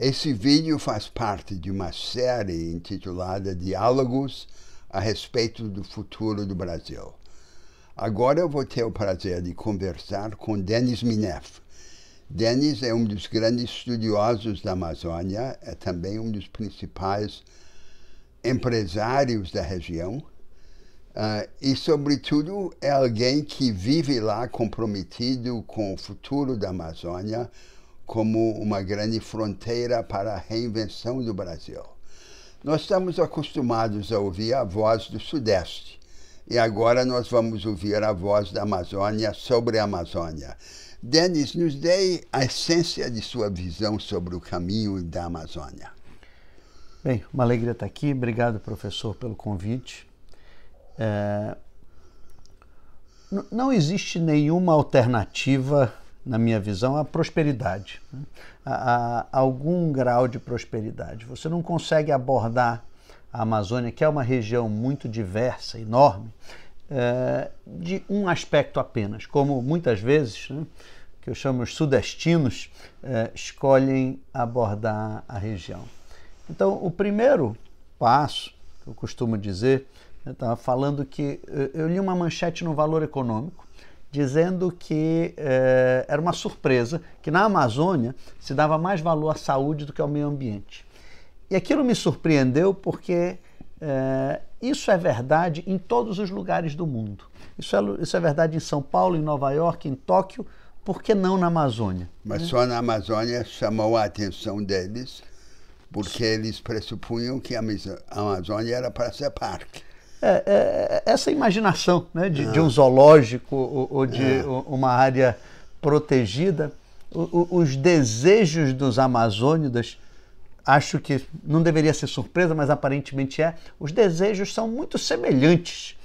Esse vídeo faz parte de uma série intitulada Diálogos a respeito do futuro do Brasil. Agora eu vou ter o prazer de conversar com Denis Minef. Denis é um dos grandes estudiosos da Amazônia, é também um dos principais empresários da região uh, e, sobretudo, é alguém que vive lá comprometido com o futuro da Amazônia, como uma grande fronteira para a reinvenção do Brasil. Nós estamos acostumados a ouvir a voz do Sudeste e agora nós vamos ouvir a voz da Amazônia sobre a Amazônia. Denis, nos dê a essência de sua visão sobre o caminho da Amazônia. Bem, uma alegria estar aqui. Obrigado, professor, pelo convite. É... Não existe nenhuma alternativa na minha visão, a prosperidade. Né? A, a, algum grau de prosperidade. Você não consegue abordar a Amazônia, que é uma região muito diversa, enorme, é, de um aspecto apenas, como muitas vezes, né, que eu chamo os sudestinos, é, escolhem abordar a região. Então, o primeiro passo, que eu costumo dizer, eu estava falando que eh, eu li uma manchete no Valor Econômico, dizendo que eh, era uma surpresa que na Amazônia se dava mais valor à saúde do que ao meio ambiente. E aquilo me surpreendeu porque eh, isso é verdade em todos os lugares do mundo. Isso é, isso é verdade em São Paulo, em Nova York, em Tóquio, por que não na Amazônia? Mas né? só na Amazônia chamou a atenção deles, porque eles pressupunham que a Amazônia era para ser parque. É, é, é, essa imaginação né, de, de, ah. um zoológico ou, ou de é. uma área protegida. O, o, os desejos dos amazônidas, acho que não deveria ser surpresa, mas aparentemente é, os desejos são muito semelhantes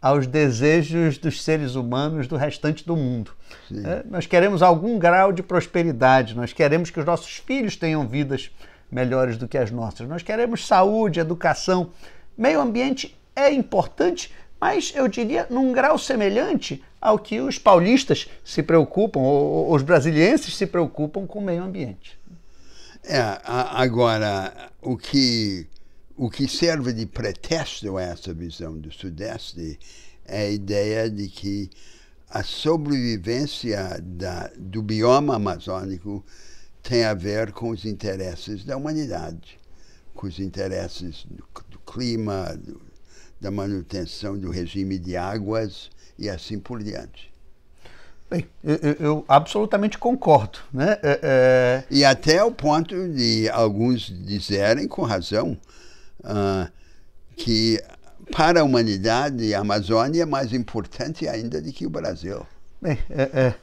aos desejos dos seres humanos do restante do mundo. É, nós queremos algum grau de prosperidade, nós queremos que os nossos filhos tenham vidas melhores do que as nossas, nós queremos saúde, educação, meio ambiente é importante, mas eu diria num grau semelhante ao que os paulistas se preocupam, ou os brasileiros se preocupam com o meio ambiente. É, agora, o que, o que serve de pretexto a essa visão do Sudeste é a ideia de que a sobrevivência da, do bioma amazônico tem a ver com os interesses da humanidade, com os interesses do, do clima, do, da manutenção do regime de águas e assim por diante. Bem, eu, eu absolutamente concordo. Né? É, é... E até o ponto de alguns dizerem, com razão, uh, que para a humanidade a Amazônia é mais importante ainda do que o Brasil. Bem, é, é.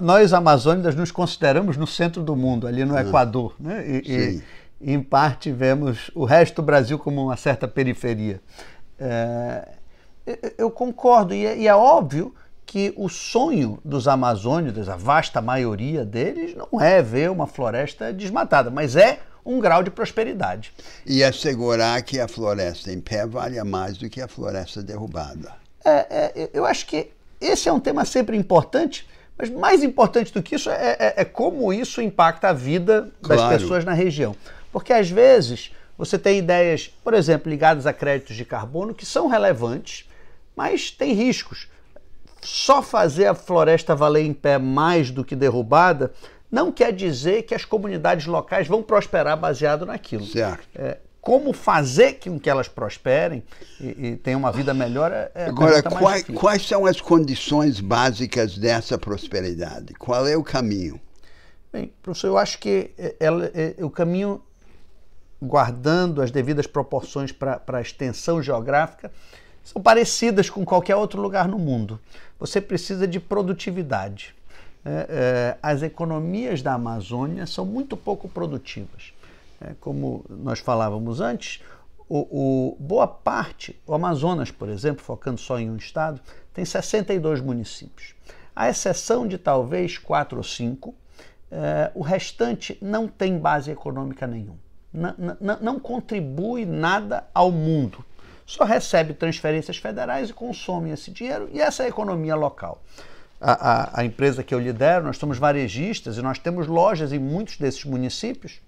nós amazônidas nos consideramos no centro do mundo, ali no ah, Equador. Né? E, e, em parte vemos o resto do Brasil como uma certa periferia. É, eu concordo, e é, e é, óbvio que o sonho dos amazônidas, a vasta maioria deles, não é ver uma floresta desmatada, mas é um grau de prosperidade. E assegurar que a floresta em pé vale mais do que a floresta derrubada. É, é, eu acho que esse é um tema sempre importante, mas mais importante do que isso é, é, é como isso impacta a vida das claro. pessoas na região. Porque às vezes você tem ideias, por exemplo, ligadas a créditos de carbono, que são relevantes, mas tem riscos. Só fazer a floresta valer em pé mais do que derrubada não quer dizer que as comunidades locais vão prosperar baseado naquilo. Certo. É, como fazer com que elas prosperem e, e tenham uma vida melhor é, é Agora, quais, quais são as condições básicas dessa prosperidade? Qual é o caminho? Bem, professor, eu acho que é, ela, é, o caminho guardando as devidas proporções para a extensão geográfica, são parecidas com qualquer outro lugar no mundo. Você precisa de produtividade. É, é, as economias da Amazônia são muito pouco produtivas. É, como nós falávamos antes, o, o, boa parte, o Amazonas, por exemplo, focando só em um estado, tem 62 municípios. À exceção de talvez quatro ou cinco, o restante não tem base econômica nenhuma não contribui nada ao mundo. Só recebe transferências federais e consome esse dinheiro e essa é a economia local. A, a, a empresa que eu lidero, nós somos varejistas e nós temos lojas em muitos desses municípios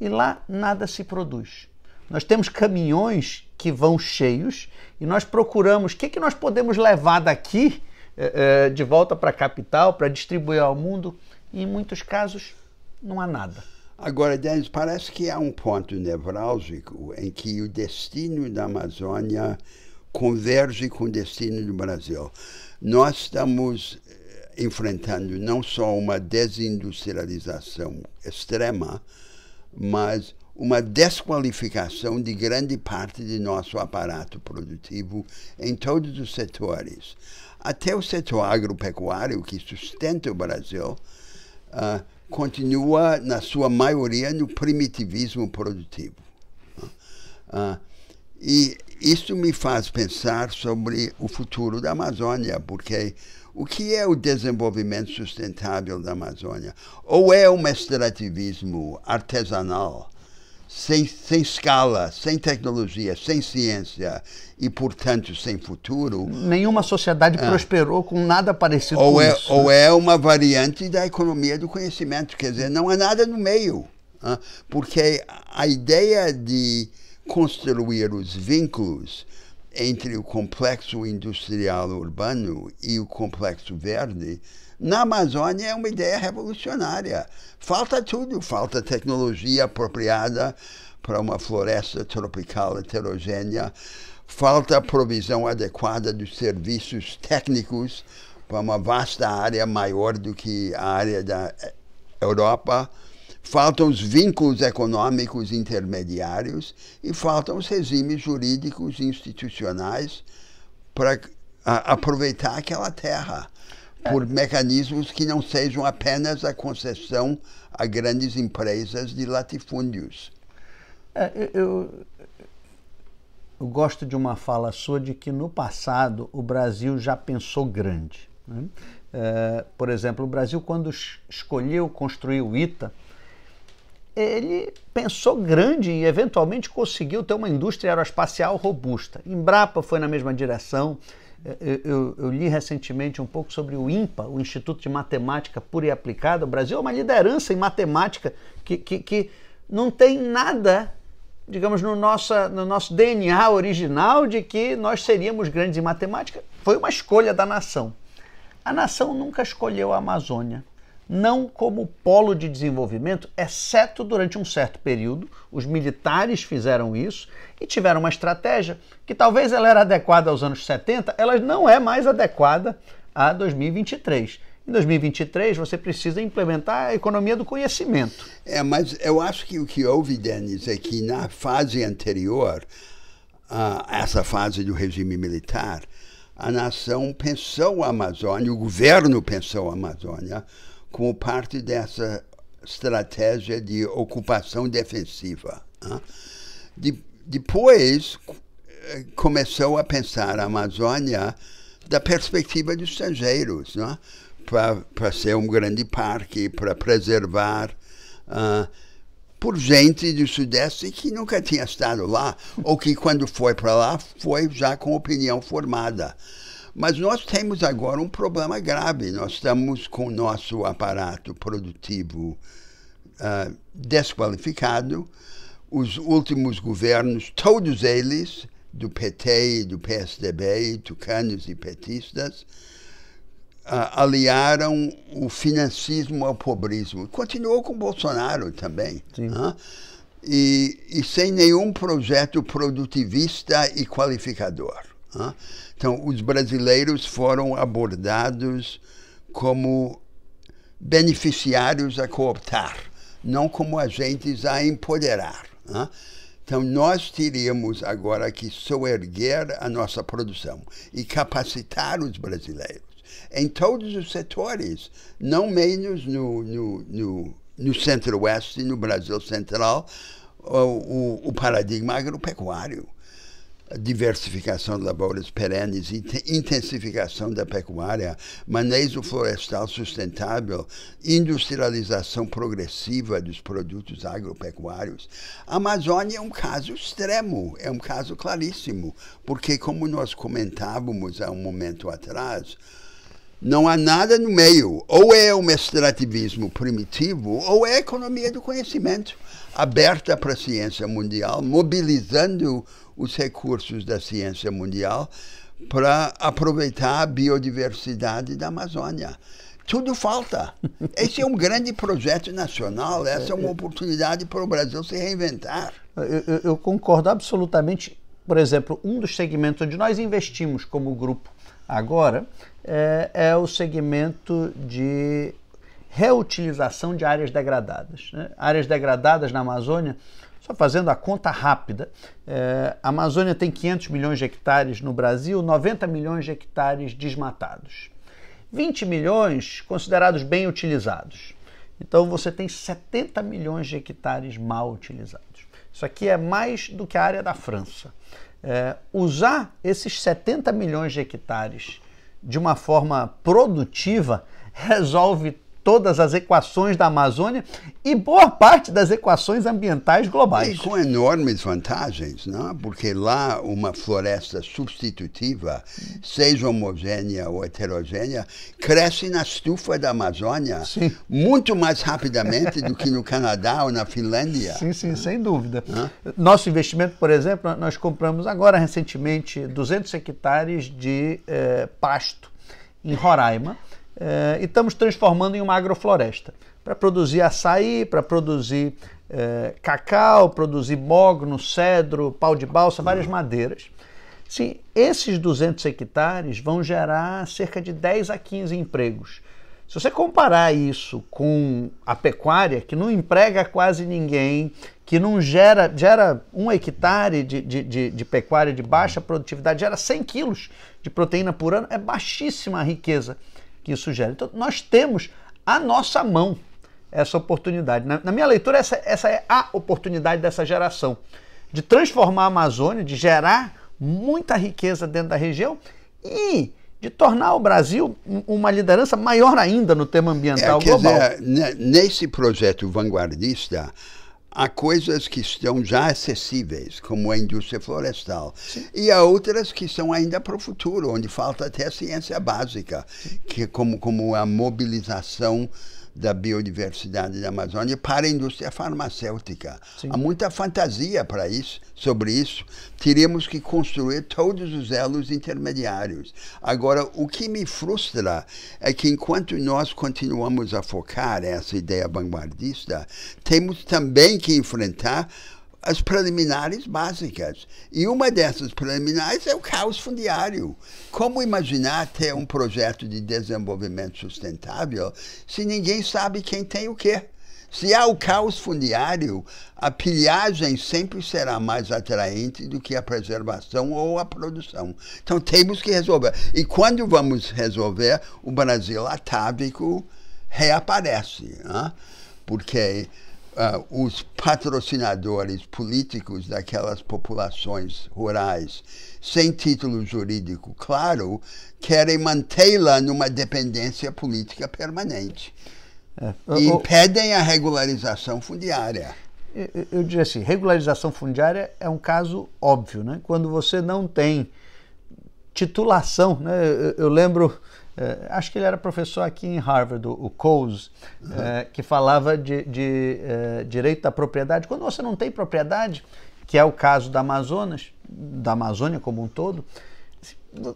e lá nada se produz. Nós temos caminhões que vão cheios e nós procuramos o que, que nós podemos levar daqui eh, eh, de volta para a capital para distribuir ao mundo e em muitos casos não há nada. Agora, Denis, parece que há um ponto nevrálgico em que o destino da Amazônia converge com o destino do Brasil. Nós estamos eh, enfrentando não só uma desindustrialização extrema, mas uma desqualificação de grande parte de nosso aparato produtivo em todos os setores. Até o setor agropecuário, que sustenta o Brasil, uh, continua, na sua maioria, no primitivismo produtivo. Ah, e isso me faz pensar sobre o futuro da Amazônia, porque o que é o desenvolvimento sustentável da Amazônia? Ou é um extrativismo artesanal, sem, sem escala, sem tecnologia, sem ciência e, portanto, sem futuro. Nenhuma sociedade ah. prosperou com nada parecido ou com é, isso. Ou é uma variante da economia do conhecimento, quer dizer, não há nada no meio. Ah, porque a ideia de construir os vínculos entre o complexo industrial urbano e o complexo verde na Amazônia é uma ideia revolucionária. Falta tudo, falta tecnologia apropriada para uma floresta tropical heterogênea, falta provisão adequada dos serviços técnicos para uma vasta área maior do que a área da eh, Europa, faltam os vínculos econômicos intermediários e faltam os regimes jurídicos institucionais para ah, aproveitar aquela terra por mecanismos que não sejam apenas a concessão a grandes empresas de latifúndios. É, eu, eu, gosto de uma fala sua de que no passado o Brasil já pensou grande. Né? É, por exemplo, o Brasil, quando escolheu construir o ITA, ele pensou grande e eventualmente conseguiu ter uma indústria aeroespacial robusta. Embrapa foi na mesma direção. Eu, eu, li recentemente um pouco sobre o INPA, o Instituto de Matemática Pura e Aplicada. O Brasil é uma liderança em matemática que, que, que não tem nada, digamos, no, nossa, no nosso DNA original de que nós seríamos grandes em matemática. Foi uma escolha da nação. A nação nunca escolheu a Amazônia não como polo de desenvolvimento, exceto durante um certo período. Os militares fizeram isso e tiveram uma estratégia que talvez ela era adequada aos anos 70, ela não é mais adequada a 2023. Em 2023, você precisa implementar a economia do conhecimento. É, mas eu acho que o que houve, Denis, é que na fase anterior, a essa fase do regime militar, a nação pensou a Amazônia, o governo pensou a Amazônia como parte dessa estratégia de ocupação defensiva. Né? De, depois eh, começou a pensar a Amazônia da perspectiva dos estrangeiros, né? para ser um grande parque, para preservar. Uh, por gente do Sudeste que nunca tinha estado lá, ou que quando foi para lá foi já com opinião formada. Mas nós temos agora um problema grave. Nós estamos com o nosso aparato produtivo uh, desqualificado. Os últimos governos, todos eles, do PT, do PSDB, tucanos e petistas, uh, aliaram o financismo ao pobrismo. Continuou com Bolsonaro também. Uh, e, e sem nenhum projeto produtivista e qualificador. Então, os brasileiros foram abordados como beneficiários a cooptar, não como agentes a empoderar. Então, nós teríamos agora que soerguer a nossa produção e capacitar os brasileiros em todos os setores, não menos no, no, no, no centro-oeste, no Brasil central, o, o, o paradigma agropecuário diversificação de lavouras perenes, intensificação da pecuária, manejo florestal sustentável, industrialização progressiva dos produtos agropecuários. A Amazônia é um caso extremo, é um caso claríssimo, porque como nós comentávamos há um momento atrás, não há nada no meio. Ou é um extrativismo primitivo, ou é a economia do conhecimento, aberta para a ciência mundial, mobilizando os recursos da ciência mundial para aproveitar a biodiversidade da Amazônia. Tudo falta. Esse é um grande projeto nacional, essa é uma oportunidade para o Brasil se reinventar. Eu, eu concordo absolutamente. Por exemplo, um dos segmentos onde nós investimos como grupo agora é, é o segmento de reutilização de áreas degradadas. Né? Áreas degradadas na Amazônia só fazendo a conta rápida, é, a Amazônia tem 500 milhões de hectares no Brasil, 90 milhões de hectares desmatados. 20 milhões considerados bem utilizados. Então você tem 70 milhões de hectares mal utilizados. Isso aqui é mais do que a área da França. É, usar esses 70 milhões de hectares de uma forma produtiva resolve todas as equações da Amazônia e boa parte das equações ambientais globais. E com enormes vantagens, não? Né? porque lá uma floresta substitutiva, seja homogênea ou heterogênea, cresce na estufa da Amazônia sim. muito mais rapidamente do que no Canadá ou na Finlândia. Sim, sim, sem dúvida. Nosso investimento, por exemplo, nós compramos agora recentemente 200 hectares de eh, pasto em Roraima eh, e estamos transformando em uma agrofloresta para produzir açaí, para produzir é, cacau, produzir mogno, cedro, pau de balsa, várias madeiras. Sim, esses 200 hectares vão gerar cerca de 10 a 15 empregos. Se você comparar isso com a pecuária, que não emprega quase ninguém, que não gera, gera um hectare de, de, de, de pecuária de baixa produtividade, gera 100 quilos de proteína por ano, é baixíssima a riqueza que isso gera. Então, nós temos à nossa mão essa oportunidade. Na, na minha leitura, essa, essa é a oportunidade dessa geração de transformar a Amazônia, de gerar muita riqueza dentro da região e de tornar o Brasil uma liderança maior ainda no tema ambiental é, global. Dizer, né, nesse projeto vanguardista, há coisas que estão já acessíveis, como a indústria florestal, Sim. e há outras que são ainda para o futuro, onde falta até a ciência básica, que é como, como a mobilização da biodiversidade da Amazônia para a indústria farmacêutica. Sim. Há muita fantasia para isso, sobre isso. Teríamos que construir todos os elos intermediários. Agora, o que me frustra é que enquanto nós continuamos a focar essa ideia vanguardista, temos também que enfrentar as preliminares básicas. E uma dessas preliminares é o caos fundiário. Como imaginar ter um projeto de desenvolvimento sustentável se ninguém sabe quem tem o quê? Se há o caos fundiário, a pilhagem sempre será mais atraente do que a preservação ou a produção. Então temos que resolver. E quando vamos resolver, o Brasil atávico reaparece. Né? Porque uh, os patrocinadores políticos daquelas populações rurais, sem título jurídico claro, querem mantê-la numa dependência política permanente. É. Eu, e impedem a regularização fundiária. Eu, eu diria assim, regularização fundiária é um caso óbvio, né? Quando você não tem titulação, né? eu, eu lembro Uh, acho que ele era professor aqui em Harvard, o Coase, uhum. uh, que falava de, de uh, direito da propriedade. Quando você não tem propriedade, que é o caso da Amazonas, da Amazônia como um todo,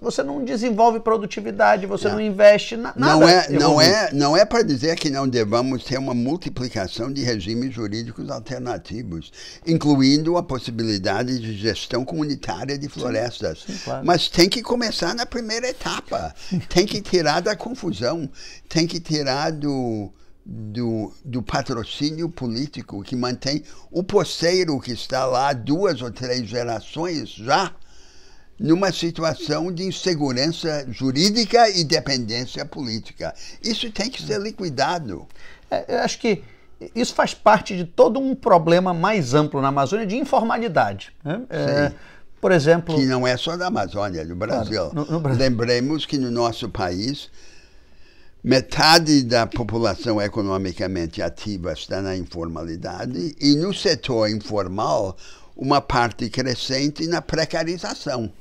você não desenvolve produtividade, você não, não investe na, nada. Não é, não é, não é para dizer que não devamos ter uma multiplicação de regimes jurídicos alternativos, incluindo a possibilidade de gestão comunitária de florestas. Sim, sim, claro. Mas tem que começar na primeira etapa. tem que tirar da confusão, tem que tirar do do, do patrocínio político que mantém o poceiro que está lá duas ou três gerações já numa situação de insegurança jurídica e dependência política. Isso tem que ser liquidado. É, eu acho que isso faz parte de todo um problema mais amplo na Amazônia de informalidade. Né? É, por exemplo. Que não é só da Amazônia, é do Brasil. Claro, no, no Brasil. Lembremos que no nosso país, metade da população economicamente ativa está na informalidade e no setor informal, uma parte crescente na precarização.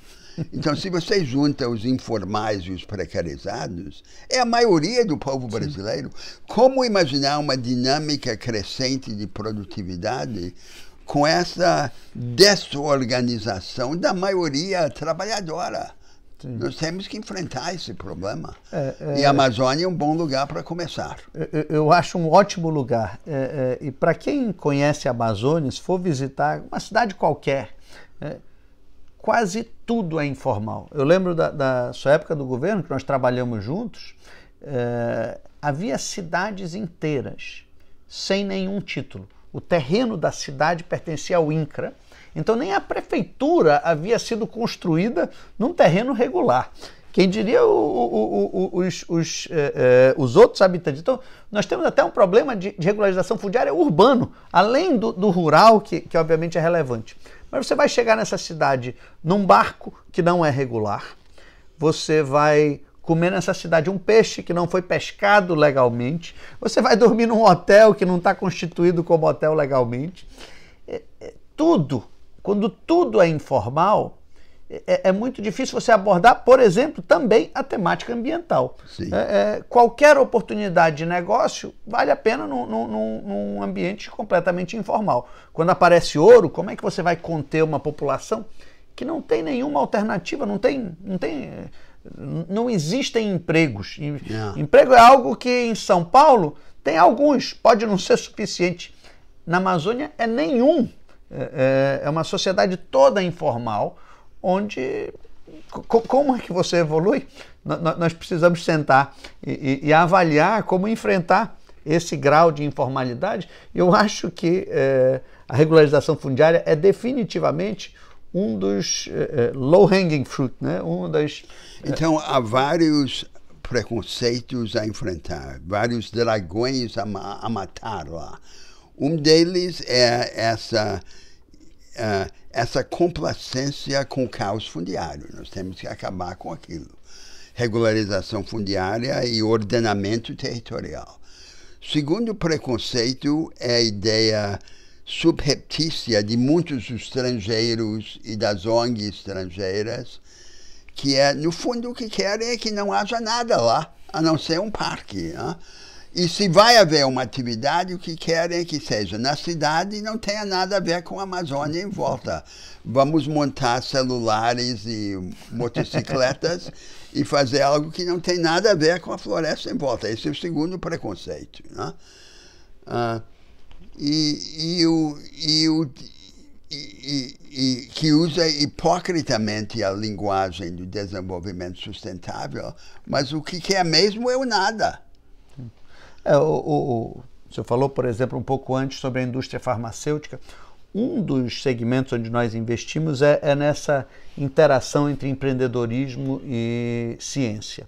Então, se vocês juntam os informais e os precarizados, é a maioria do povo brasileiro. Sim. Como imaginar uma dinâmica crescente de produtividade com essa desorganização da maioria trabalhadora? Sim. Nós temos que enfrentar esse problema. É, é, e a Amazônia é um bom lugar para começar. Eu, eu, acho um ótimo lugar. É, é e para quem conhece a Amazônia, se for visitar uma cidade qualquer, é, quase tudo é informal. Eu lembro da, da, sua época do governo, que nós trabalhamos juntos, é, havia cidades inteiras sem nenhum título. O terreno da cidade pertencia ao INCRA, então nem a prefeitura havia sido construída num terreno regular. Quem diria o, o, o, os, os, eh, eh, os, outros habitantes. Então, nós temos até um problema de, de regularização fundiária urbano, além do, do rural, que, que obviamente é relevante. Mas você vai chegar nessa cidade num barco que não é regular, você vai comer nessa cidade um peixe que não foi pescado legalmente, você vai dormir num hotel que não está constituído como hotel legalmente. É, é, tudo quando tudo é informal, é, é, muito difícil você abordar, por exemplo, também a temática ambiental. É, é, qualquer oportunidade de negócio vale a pena num, num, num, ambiente completamente informal. Quando aparece ouro, como é que você vai conter uma população que não tem nenhuma alternativa, não tem. Não tem não existem empregos. Ah. Emprego é algo que em São Paulo tem alguns, pode não ser suficiente. Na Amazônia é nenhum. É, é, é uma sociedade toda informal, onde como é que você evolui? Nós precisamos sentar e, e, e avaliar como enfrentar esse grau de informalidade. Eu acho que é, a regularização fundiária é definitivamente um dos é, low-hanging fruit, né? Um das então há vários preconceitos a enfrentar, vários dragões a, ma a matar lá um deles é essa, uh, essa complacência com o caos fundiário. Nós temos que acabar com aquilo. Regularização fundiária e ordenamento territorial. Segundo preconceito é a ideia subreptícia de muitos estrangeiros e das ONGs estrangeiras, que é, no fundo, o que querem é que não haja nada lá, a não ser um parque. Né? E se vai haver uma atividade, o que querem é que seja na cidade e não tenha nada a ver com a Amazônia em volta. Vamos montar celulares e motocicletas e fazer algo que não tem nada a ver com a floresta em volta. Esse é o segundo preconceito. Né? Ah, e, e, o, e, o, e, e, que usa hipocritamente a linguagem do desenvolvimento sustentável, mas o que quer mesmo é o nada. É, o, o, o senhor falou, por exemplo, um pouco antes sobre a indústria farmacêutica. Um dos segmentos onde nós investimos é, é nessa interação entre empreendedorismo e ciência.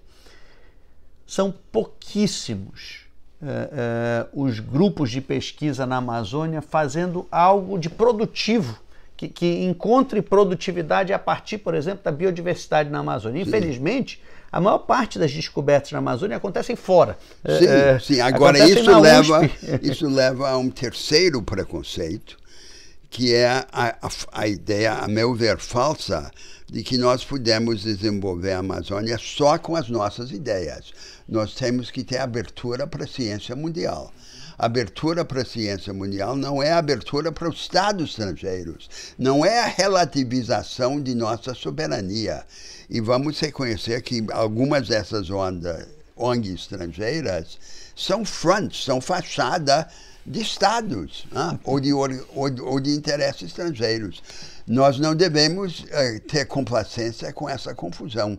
São pouquíssimos é, é, os grupos de pesquisa na Amazônia fazendo algo de produtivo que, que encontre produtividade a partir, por exemplo, da biodiversidade na Amazônia. Infelizmente, a maior parte das descobertas na Amazônia acontecem fora. É, sim, é, sim. agora isso leva, isso leva a um terceiro preconceito, que é a, a, a, ideia, a meu ver, falsa, de que nós pudemos desenvolver a Amazônia só com as nossas ideias. Nós temos que ter abertura para a ciência mundial abertura para a ciência mundial não é abertura para os Estados estrangeiros, não é a relativização de nossa soberania. E vamos reconhecer que algumas dessas ondas, ONGs estrangeiras são fronts, são fachada de estados né? ou, de, ou, ou, de interesses estrangeiros. Nós não devemos eh, ter complacência com essa confusão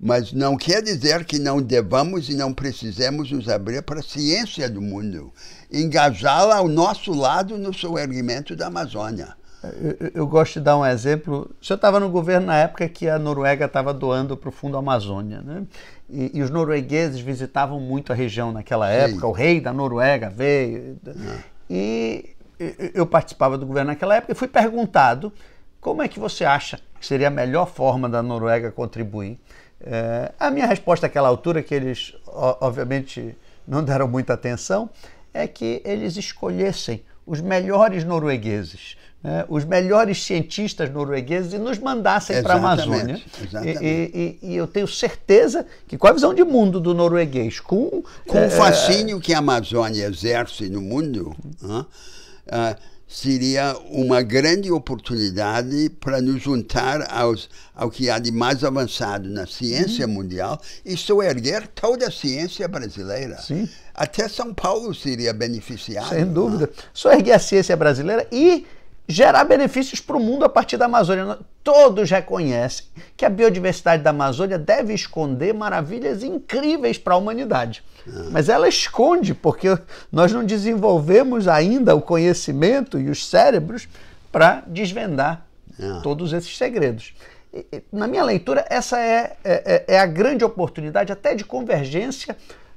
mas não quer dizer que não devamos e não precisemos nos abrir para a ciência do mundo, engajá-la ao nosso lado no seu erguimento da Amazônia. Eu, eu, gosto de dar um exemplo. O senhor estava no governo na época que a Noruega estava doando para o Fundo Amazônia, né? E, e, os noruegueses visitavam muito a região naquela época. Sim. O rei da Noruega veio. Ah. E eu participava do governo naquela época e fui perguntado como é que você acha que seria a melhor forma da Noruega contribuir é, a minha resposta àquela altura, que eles obviamente não deram muita atenção, é que eles escolhessem os melhores noruegueses, né, os melhores cientistas noruegueses e nos mandassem para a Amazônia. E, e, e, eu tenho certeza que com a visão de mundo do norueguês, com... Com é, o fascínio que a Amazônia exerce no mundo, é, seria uma grande oportunidade para nos juntar aos, ao que há de mais avançado na ciência uhum. mundial e soerguer toda a ciência brasileira. Sim. Até São Paulo seria beneficiado. Sem é? dúvida. Não? Soerguer a ciência brasileira e gerar benefícios para o mundo a partir da Amazônia. Todos reconhecem que a biodiversidade da Amazônia deve esconder maravilhas incríveis para a humanidade. Ah. Mas ela esconde, porque nós não desenvolvemos ainda o conhecimento e os cérebros para desvendar ah. todos esses segredos. na minha leitura, essa é, é, é, é a grande oportunidade, até de convergência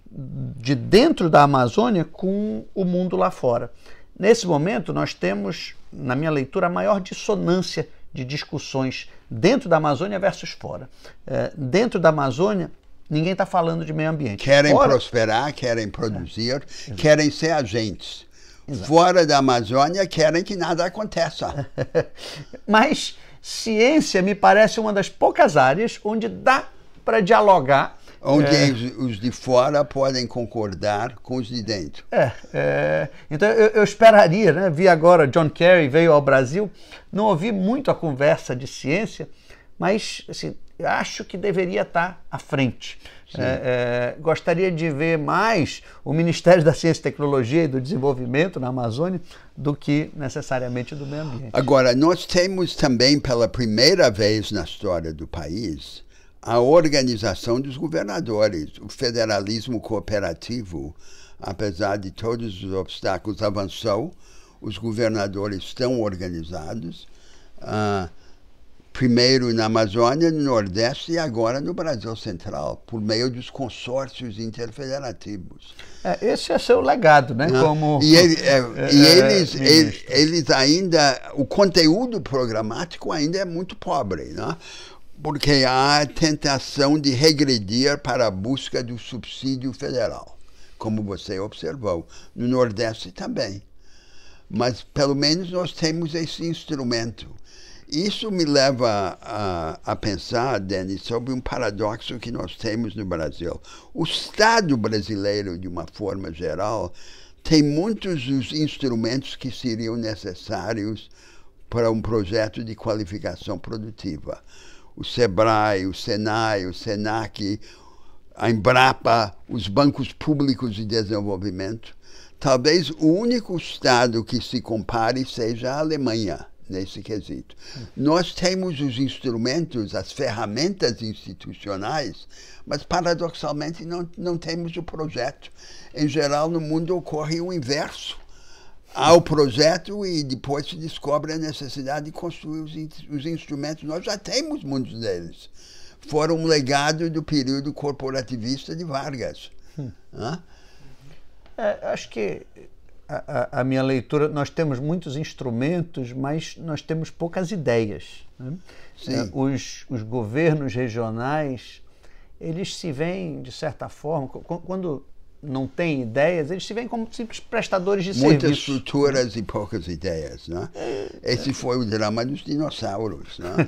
de dentro da Amazônia com o mundo lá fora. Nesse momento, nós temos na minha leitura, a maior dissonância de discussões dentro da Amazônia versus fora. É, dentro da Amazônia, ninguém está falando de meio ambiente. Querem fora... prosperar, querem é. produzir, é, querem ser agentes. Exato. Fora da Amazônia, querem que nada aconteça. Mas ciência me parece uma das poucas áreas onde dá para dialogar Onde é. os, os, de fora podem concordar com os de dentro. É, é então eu, eu, esperaria, né? Vi agora John Kerry veio ao Brasil, não ouvi muito a conversa de ciência, mas assim, acho que deveria estar tá à frente. É, é, gostaria de ver mais o Ministério da Ciência, Tecnologia e do Desenvolvimento na Amazônia do que necessariamente do meio ambiente. Agora, nós temos também pela primeira vez na história do país a organização dos governadores. O federalismo cooperativo, apesar de todos os obstáculos, avançou. Os governadores estão organizados, ah, primeiro na Amazônia, no Nordeste e agora no Brasil Central, por meio dos consórcios interfederativos. É, esse é seu legado, né? Ah, Como e, ele, é, é, e é, eles, eles, eles ainda, o conteúdo programático ainda é muito pobre, né? porque há tentação de regredir para a busca do subsídio federal, como você observou. No Nordeste também. Mas pelo menos nós temos esse instrumento. Isso me leva a, a pensar, Denis, sobre um paradoxo que nós temos no Brasil. O Estado brasileiro, de uma forma geral, tem muitos dos instrumentos que seriam necessários para um projeto de qualificação produtiva o SEBRAE, o SENAI, o SENAC, a Embrapa, os bancos públicos de desenvolvimento. Talvez o único estado que se compare seja a Alemanha nesse quesito. Nós temos os instrumentos, as ferramentas institucionais, mas paradoxalmente não, não temos o projeto. Em geral, no mundo ocorre o inverso há o projeto e depois se descobre a necessidade de construir os, os instrumentos. Nós já temos muitos deles. Foram um legado do período corporativista de Vargas. Hum. É, acho que a, a, a, minha leitura, nós temos muitos instrumentos, mas nós temos poucas ideias. Né? É, os, os governos regionais, eles se veem, de certa forma, quando não têm ideias, eles se veem como simples prestadores de serviços. Muitas estruturas e poucas ideias. Né? Esse foi o drama dos dinossauros. Né?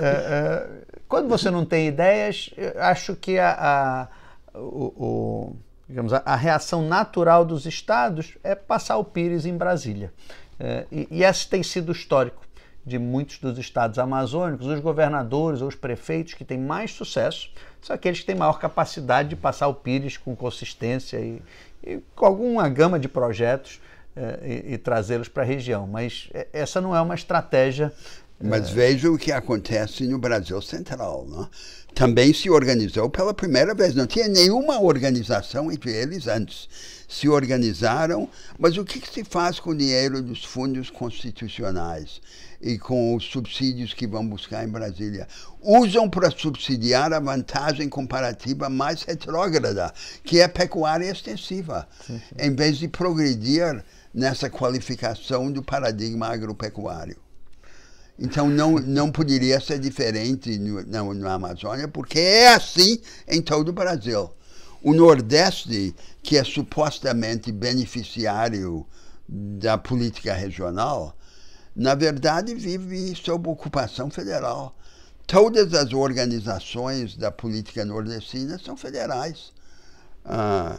É, é, quando você não tem ideias, acho que a, a o, o, digamos, a, a, reação natural dos estados é passar o Pires em Brasília. É, e, e esse tem sido histórico de muitos dos estados amazônicos, os governadores ou os prefeitos que têm mais sucesso são aqueles que têm maior capacidade de passar o Pires com consistência e, e com alguma gama de projetos eh, e, e trazê-los para a região. Mas eh, essa não é uma estratégia mas é. veja o que acontece no Brasil Central. Né? Também se organizou pela primeira vez. Não tinha nenhuma organização entre eles antes. Se organizaram, mas o que, que se faz com o dinheiro dos fundos constitucionais e com os subsídios que vão buscar em Brasília? Usam para subsidiar a vantagem comparativa mais retrógrada, que é a pecuária extensiva, sim, sim. em vez de progredir nessa qualificação do paradigma agropecuário. Então não, não poderia ser diferente no, na, na Amazônia, porque é assim em todo o Brasil. O Nordeste, que é supostamente beneficiário da política regional, na verdade vive sob ocupação federal. Todas as organizações da política nordestina são federais. Ah,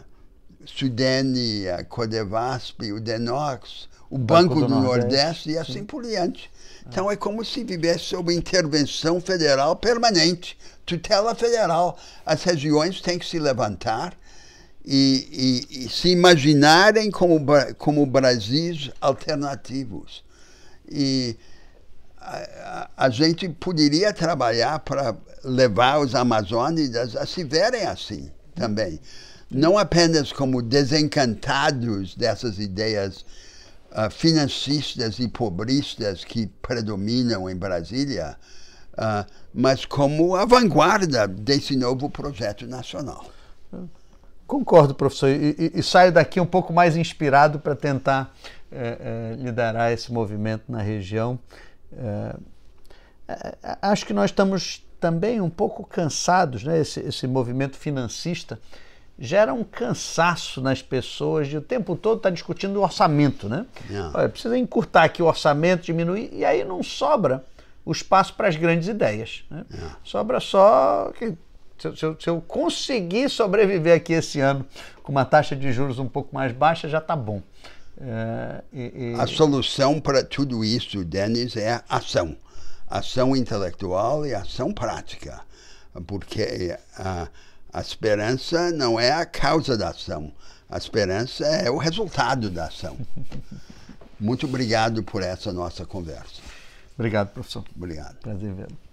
Sudene, a Codevasp, o Denox, o Banco, do, Nordeste, Nordeste, e assim por diante. Então é. é como se vivesse sob intervenção federal permanente, tutela federal. As regiões têm que se levantar e, e, e se imaginarem como, como Brasis alternativos. E a, a, a gente poderia trabalhar para levar os amazônidas a se verem assim também não apenas como desencantados dessas ideias uh, financistas e pobristas que predominam em Brasília, uh, mas como a vanguarda desse novo projeto nacional. Concordo, professor, e, e, e saio daqui um pouco mais inspirado para tentar é, é, liderar esse movimento na região. Eh, acho que nós estamos também um pouco cansados, né? Esse, esse movimento financista gera um cansaço nas pessoas de o tempo todo estar tá discutindo o orçamento, né? Yeah. É. Olha, precisa encurtar aqui o orçamento, diminuir, e aí não sobra o espaço para as grandes ideias. Né? Yeah. É. Sobra só que se eu, se eu, conseguir sobreviver aqui esse ano com uma taxa de juros um pouco mais baixa, já está bom. É, e, e... A solução para tudo isso, Denis, é ação. Ação intelectual e ação prática. Porque... Uh, a esperança não é a causa da ação, a esperança é o resultado da ação. Muito obrigado por essa nossa conversa. Obrigado, professor. Obrigado. Prazer vê-lo.